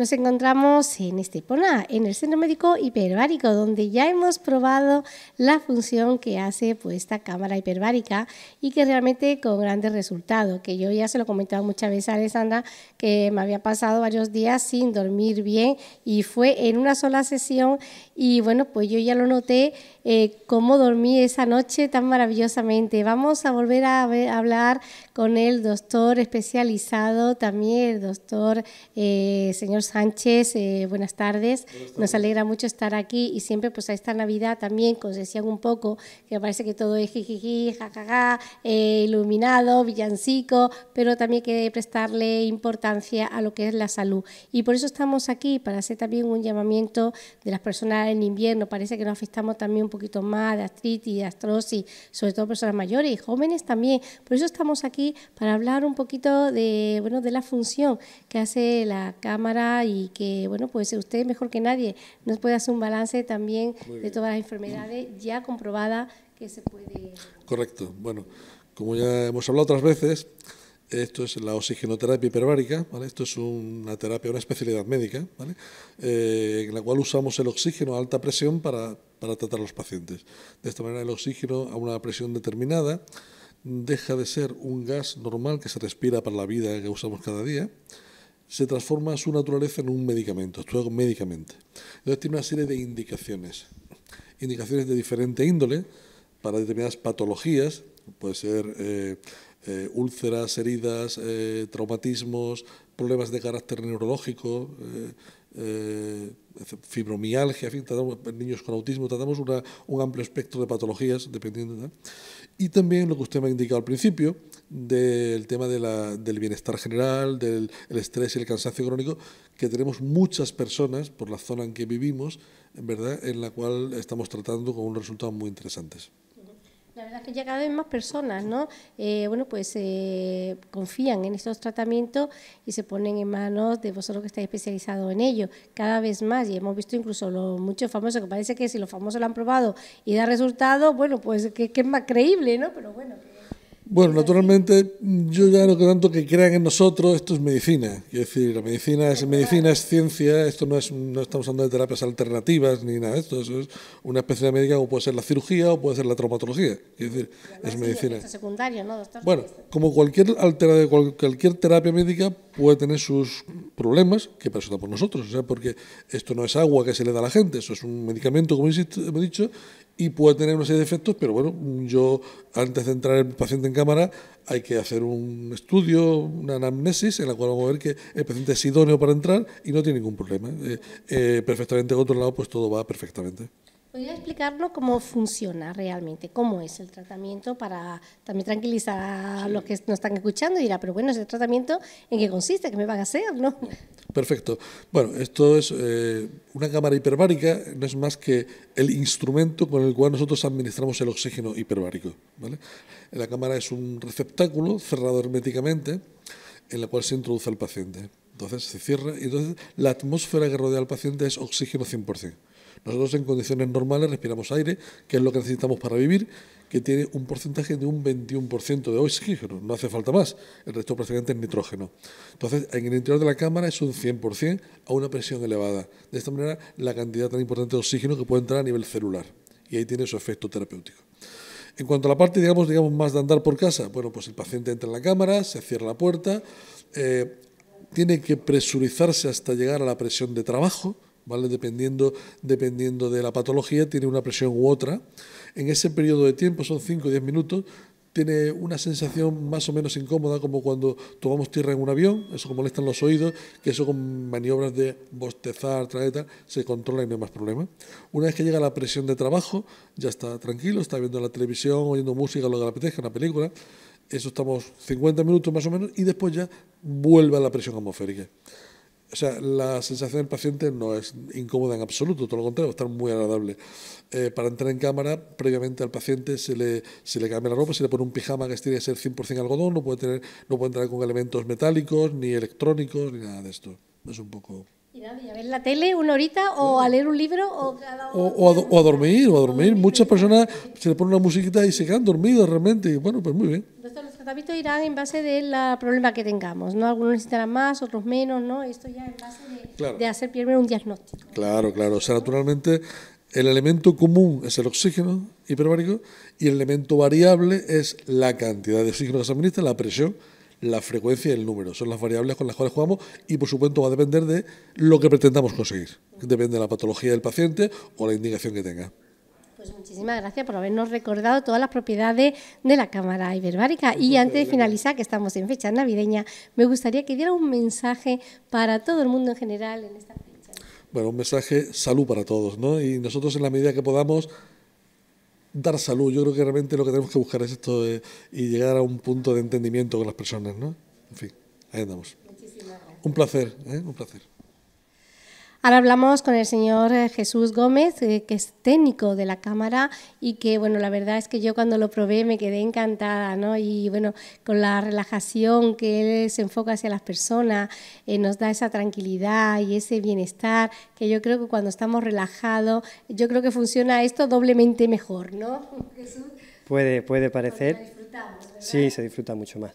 Nos encontramos en Estepona, en el Centro Médico Hiperbárico, donde ya hemos probado la función que hace pues, esta cámara hiperbárica y que realmente con grandes resultados, que yo ya se lo he comentado muchas veces a Alessandra, que me había pasado varios días sin dormir bien y fue en una sola sesión y bueno, pues yo ya lo noté eh, cómo dormí esa noche tan maravillosamente. Vamos a volver a, hablar con el doctor especializado, también el doctor eh, señor Sánchez. Eh, buenas, tardes. Nos alegra mucho estar aquí y siempre pues a esta Navidad también decían un poco, que parece que todo es jijiji, jajaja, iluminado, villancico, pero también que prestarle importancia a lo que es la salud. Y por eso estamos aquí, para hacer también un llamamiento de las personas en invierno. Parece que nos afectamos también un un poquito más de artritis, de astrosis, sobre todo personas mayores y jóvenes también. Por eso estamos aquí para hablar un poquito de, bueno, de la función que hace la cámara y que, bueno, pues usted mejor que nadie nos puede hacer un balance también de todas las enfermedades ya comprobadas que se puede... Correcto. Bueno, como ya hemos hablado otras veces, esto es la oxigenoterapia hiperbárica, esto es una terapia, una especialidad médica, eh, en la cual usamos el oxígeno a alta presión para para tratar a los pacientes. De esta manera el oxígeno a una presión determinada deja de ser un gas normal que se respira para la vida que usamos cada día, se transforma su naturaleza en un medicamento, actúa médicamente. Entonces tiene una serie de indicaciones, indicaciones de diferente índole para determinadas patologías, puede ser eh, eh, úlceras, heridas, eh, traumatismos, problemas de carácter neurológico, eh, fibromialgia, en fin, tratamos, niños con autismo, tratamos un amplio espectro de patologías, dependiendo. Y también lo que usted me ha indicado al principio, del tema del bienestar general, del estrés y el cansancio crónico, que tenemos muchas personas por la zona en que vivimos, en verdad, en la cual estamos tratando con un resultado muy interesantes. La verdad es que ya cada vez más personas, ¿no? Eh, bueno, pues eh, confían en estos tratamientos y se ponen en manos de vosotros que estáis especializados en ello. Cada vez más, y hemos visto incluso los muchos famosos, que parece que si los famosos lo han probado y da resultado, bueno, pues que, es más creíble, ¿no? Pero bueno. Bueno, naturalmente yo ya no creo tanto que crean en nosotros, esto es medicina. Quiero decir, la medicina es, medicina es ciencia, esto no, es, no estamos hablando de terapias alternativas ni nada de esto, es una especie de médica como puede ser la cirugía o puede ser la traumatología. Quiero decir, es medicina. ¿no, Bueno, como cualquier, altera, cualquier terapia médica puede tener sus problemas, que para por nosotros, o sea, porque esto no es agua que se le da a la gente, eso es un medicamento, como he dicho, y puede tener una serie de efectos, pero bueno, yo antes de entrar el paciente en cámara hay que hacer un estudio, una anamnesis, en la cual vamos a ver que el paciente es idóneo para entrar y no tiene ningún problema. Perfectamente eh, eh, perfectamente, otro lado, pues todo va perfectamente. ¿Podría explicarlo cómo funciona realmente? ¿Cómo es el tratamiento para también tranquilizar a los que nos están escuchando y dirá, pero bueno, ese tratamiento, ¿en qué consiste? ¿Qué me van a hacer? ¿No? Perfecto. Bueno, esto es eh, una cámara hiperbárica, no es más que el instrumento con el cual nosotros administramos el oxígeno hiperbárico. ¿vale? La cámara es un receptáculo cerrado herméticamente en la cual se introduce al paciente. Entonces se cierra y entonces la atmósfera que rodea al paciente es oxígeno 100%. Nosotros en condiciones normales respiramos aire, que es lo que necesitamos para vivir, que tiene un porcentaje de un 21% de oxígeno, no hace falta más, el resto prácticamente es nitrógeno. Entonces, en el interior de la cámara es un 100% a una presión elevada. De esta manera, la cantidad tan importante de oxígeno que puede entrar a nivel celular. Y ahí tiene su efecto terapéutico. En cuanto a la parte, digamos, digamos más de andar por casa, bueno, pues el paciente entra en la cámara, se cierra la puerta, eh, tiene que presurizarse hasta llegar a la presión de trabajo, Dependiendo, dependiendo de la patología, tiene una presión u otra. En ese periodo de tiempo, son 5 o 10 minutos, tiene una sensación más o menos incómoda, como cuando tomamos tierra en un avión, eso como le están los oídos, que eso con maniobras de bostezar, traeta, se controla y no hay más problema. Una vez que llega la presión de trabajo, ya está tranquilo, está viendo la televisión, oyendo música, lo que le apetezca, una película, eso estamos 50 minutos más o menos, y después ya vuelve a la presión atmosférica. O sea, la sensación del paciente no es incómoda en absoluto, todo lo contrario, está muy agradable. Eh, para entrar en cámara, previamente al paciente se le, se le cambia la ropa, se le pone un pijama que tiene que ser 100% algodón, no puede, tener, no puede entrar con elementos metálicos, ni electrónicos, ni nada de esto. Es un poco... ¿Y a ver la tele una horita o a leer un libro? O, o, a, dormir, o a dormir. Muchas personas se le pone una musiquita y se quedan dormidos realmente. Y bueno, pues muy bien tratamiento irá en base del problema que tengamos, ¿no? Algunos necesitarán más, otros menos, ¿no? Esto ya en base de, de hacer primero un diagnóstico. Claro, claro. O sea, naturalmente el elemento común es el oxígeno hiperbárico y el elemento variable es la cantidad de oxígeno que se administra, la presión, la frecuencia y el número. Son las variables con las cuales jugamos y, por supuesto, va a depender de lo que pretendamos conseguir. Depende de la patología del paciente o la indicación que tenga. Pues muchísimas gracias por habernos recordado todas las propiedades de la Cámara Iberbárica. Y antes de finalizar, que estamos en fecha navideña, me gustaría que diera un mensaje para todo el mundo en general en esta fecha. Bueno, un mensaje salud para todos, ¿no? Y nosotros en la medida que podamos dar salud. Yo creo que realmente lo que tenemos que buscar es esto y llegar a un punto de entendimiento con las personas, ¿no? En fin, ahí andamos. Muchísimas gracias. Un placer, ¿eh? un placer. Ahora hablamos con el señor eh, Jesús Gómez, eh, que es técnico de la Cámara y que, bueno, la verdad es que yo cuando lo probé me quedé encantada, ¿no? Y bueno, con la relajación que él se enfoca hacia las personas, eh, nos da esa tranquilidad y ese bienestar que yo creo que cuando estamos relajados, yo creo que funciona esto doblemente mejor, ¿no? Jesús. Puede, puede parecer. sí, se disfruta mucho más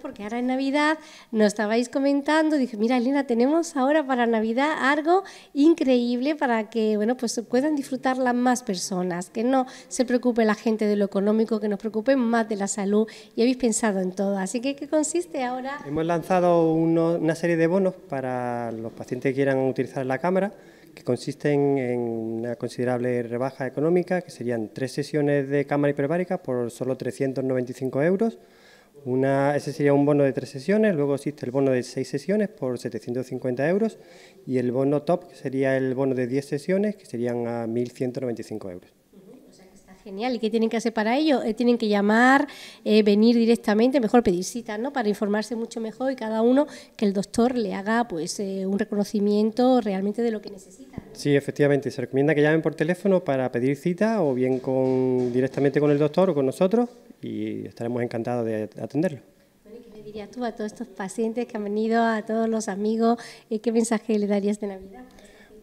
porque ahora en Navidad nos estabais comentando, dije, mira Elena, tenemos ahora para Navidad algo increíble para que, bueno, pues puedan disfrutarla más personas, que no se preocupe la gente de lo económico, que nos preocupe más de la salud, y habéis pensado en todo. Así que, ¿qué consiste ahora? Hemos lanzado una serie de bonos para los pacientes que quieran utilizar la cámara, que consisten en una considerable rebaja económica, que serían tres sesiones de cámara hiperbárica por solo 395 euros, ese sería un bono de tres sesiones, luego existe el bono de seis sesiones por 750 euros y el bono top, sería el bono de 10 sesiones, que serían a 1.195 euros. Genial, ¿y qué tienen que hacer para ello? Eh, tienen que llamar, eh, venir directamente, mejor pedir citas, ¿no? Para informarse mucho mejor y cada uno que el doctor le haga pues eh, un reconocimiento realmente de lo que necesita. Sí, efectivamente, se recomienda que llamen por teléfono para pedir cita o bien con, directamente con el doctor o con nosotros y estaremos encantados de atenderlo. ¿Qué le dirías tú a todos estos pacientes que han venido, a todos los amigos? ¿Qué mensaje le darías de Navidad?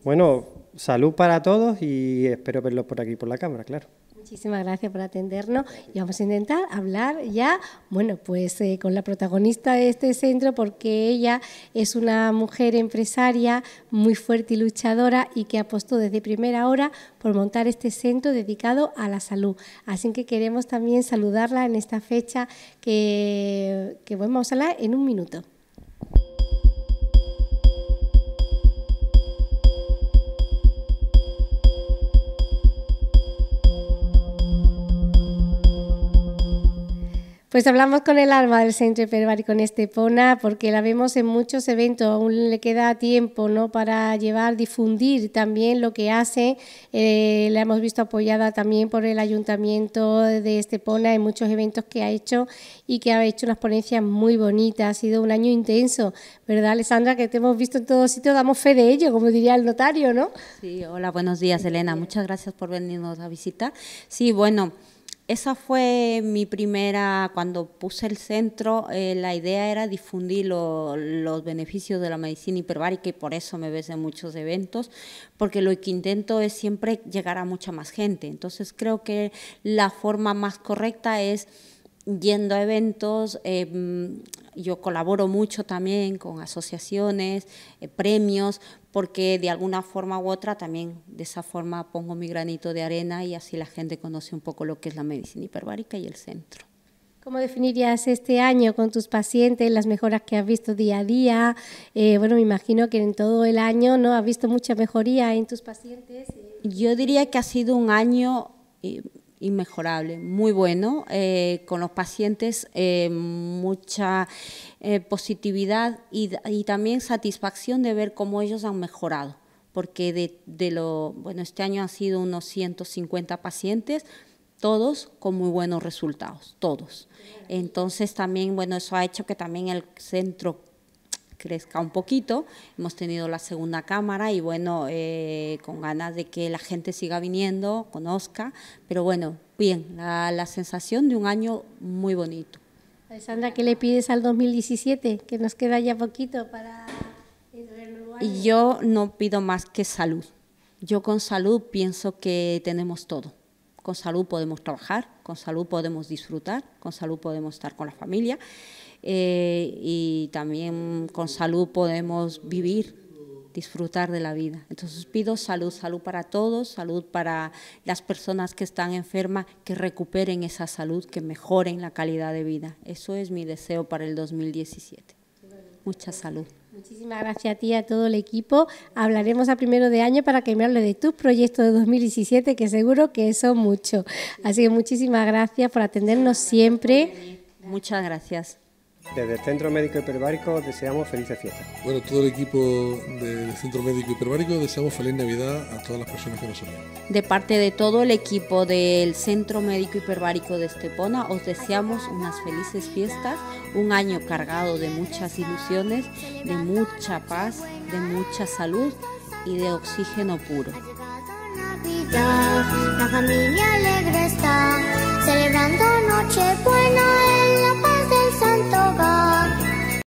Bueno, salud para todos y espero verlos por aquí, por la cámara, claro. Muchísimas gracias por atendernos y vamos a intentar hablar ya, bueno, pues eh, con la protagonista de este centro porque ella es una mujer empresaria muy fuerte y luchadora y que apostó desde primera hora por montar este centro dedicado a la salud. Así que queremos también saludarla en esta fecha que, que vamos a hablar en un minuto. Pues hablamos con el alma del Centro Hiperbárico con Estepona porque la vemos en muchos eventos, aún le queda tiempo ¿no? para llevar, difundir también lo que hace. Eh, la hemos visto apoyada también por el Ayuntamiento de Estepona en muchos eventos que ha hecho y que ha hecho unas ponencias muy bonitas. Ha sido un año intenso, ¿verdad, Alessandra? Que te hemos visto en todos sitios, damos fe de ello, como diría el notario, ¿no? Sí, hola, buenos días, Elena. Muchas gracias por venirnos a visitar. Sí, bueno esa fue mi primera, cuando puse el centro, eh, la idea era difundir los beneficios de la medicina hiperbárica y por eso me ves en muchos eventos, porque lo que intento es siempre llegar a mucha más gente. Entonces creo que la forma más correcta es yendo a eventos, em, yo colaboro mucho también con asociaciones, eh, premios, porque de alguna forma u otra también de esa forma pongo mi granito de arena y así la gente conoce un poco lo que es la medicina hiperbárica y el centro. ¿Cómo definirías este año con tus pacientes, las mejoras que has visto día a día? Eh, bueno, me imagino que en todo el año ¿no? has visto mucha mejoría en tus pacientes. Eh. Yo diría que ha sido un año inmejorable, muy bueno, eh, con los pacientes eh, mucha eh, positividad y, también satisfacción de ver cómo ellos han mejorado, porque de, lo, bueno, este año han sido unos 150 pacientes, todos con muy buenos resultados, todos. Entonces también, bueno, eso ha hecho que también el centro crezca un poquito. Hemos tenido la segunda cámara y bueno, eh, con ganas de que la gente siga viniendo, conozca, pero bueno, bien, la, sensación de un año muy bonito. Alessandra, ¿qué le pides al 2017? Que nos queda ya poquito para... Yo no pido más que salud. Yo con salud pienso que tenemos todo con salud podemos trabajar, con salud podemos disfrutar, con salud podemos estar con la familia eh, y también con salud podemos vivir disfrutar de la vida. Entonces pido salud, salud para todos, salud para las personas que están enfermas, que recuperen esa salud, que mejoren la calidad de vida. Eso es mi deseo para el 2017. Mucha salud. Muchísimas gracias a ti y a todo el equipo. Hablaremos a primero de año para que me hable de tus proyectos de 2017, que seguro que son mucho. Así que muchísimas gracias por atendernos siempre. Muchas gracias. Desde el Centro Médico Hiperbárico deseamos felices fiestas. Bueno, todo el equipo del Centro Médico Hiperbárico deseamos feliz Navidad a todas las personas que nos oyen. De parte de todo el equipo del Centro Médico Hiperbárico de Estepona, os deseamos unas felices fiestas, un año cargado de muchas ilusiones, de mucha paz, de mucha salud y de oxígeno puro. la familia alegre está, celebrando Nochebuena en ントが